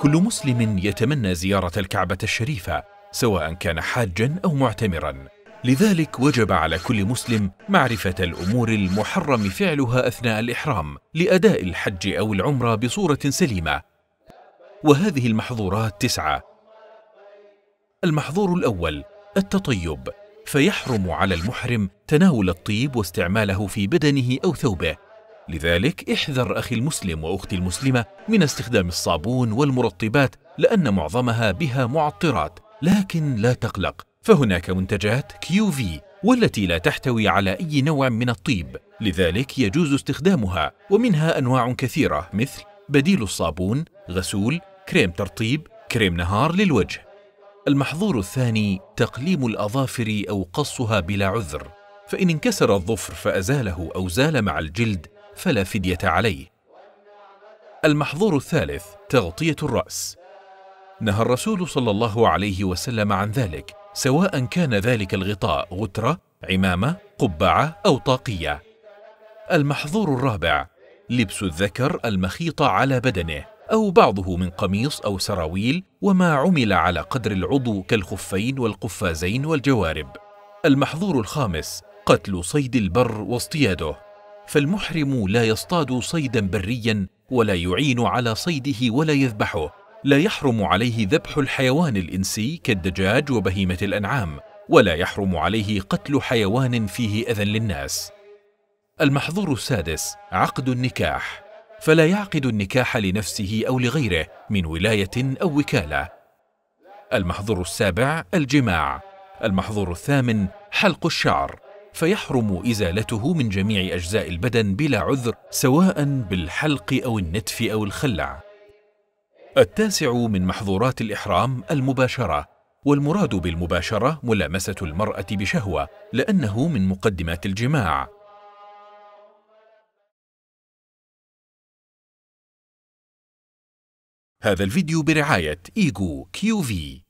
كل مسلم يتمنى زيارة الكعبة الشريفة سواء كان حاجا أو معتمرا لذلك وجب على كل مسلم معرفة الأمور المحرم فعلها أثناء الإحرام لأداء الحج أو العمرة بصورة سليمة وهذه المحظورات تسعة المحظور الأول التطيب فيحرم على المحرم تناول الطيب واستعماله في بدنه أو ثوبه لذلك احذر أخي المسلم وأختي المسلمة من استخدام الصابون والمرطبات لأن معظمها بها معطرات لكن لا تقلق فهناك منتجات كيو في والتي لا تحتوي على أي نوع من الطيب لذلك يجوز استخدامها ومنها أنواع كثيرة مثل بديل الصابون، غسول، كريم ترطيب، كريم نهار للوجه المحظور الثاني تقليم الأظافر أو قصها بلا عذر فإن انكسر الظفر فأزاله أو زال مع الجلد فلا فدية عليه. المحظور الثالث تغطية الرأس. نهى الرسول صلى الله عليه وسلم عن ذلك، سواء كان ذلك الغطاء غترة، عمامة، قبعة أو طاقية. المحظور الرابع لبس الذكر المخيط على بدنه أو بعضه من قميص أو سراويل وما عمل على قدر العضو كالخفين والقفازين والجوارب. المحظور الخامس قتل صيد البر واصطياده فالمحرم لا يصطاد صيدا بريا ولا يعين على صيده ولا يذبحه لا يحرم عليه ذبح الحيوان الانسي كالدجاج وبهيمه الانعام ولا يحرم عليه قتل حيوان فيه اذى للناس المحظور السادس عقد النكاح فلا يعقد النكاح لنفسه او لغيره من ولايه او وكاله المحظور السابع الجماع المحظور الثامن حلق الشعر فيحرم ازالته من جميع اجزاء البدن بلا عذر سواء بالحلق او النتف او الخلع التاسع من محظورات الاحرام المباشره والمراد بالمباشره ملامسه المراه بشهوه لانه من مقدمات الجماع هذا الفيديو برعايه ايجو كيو في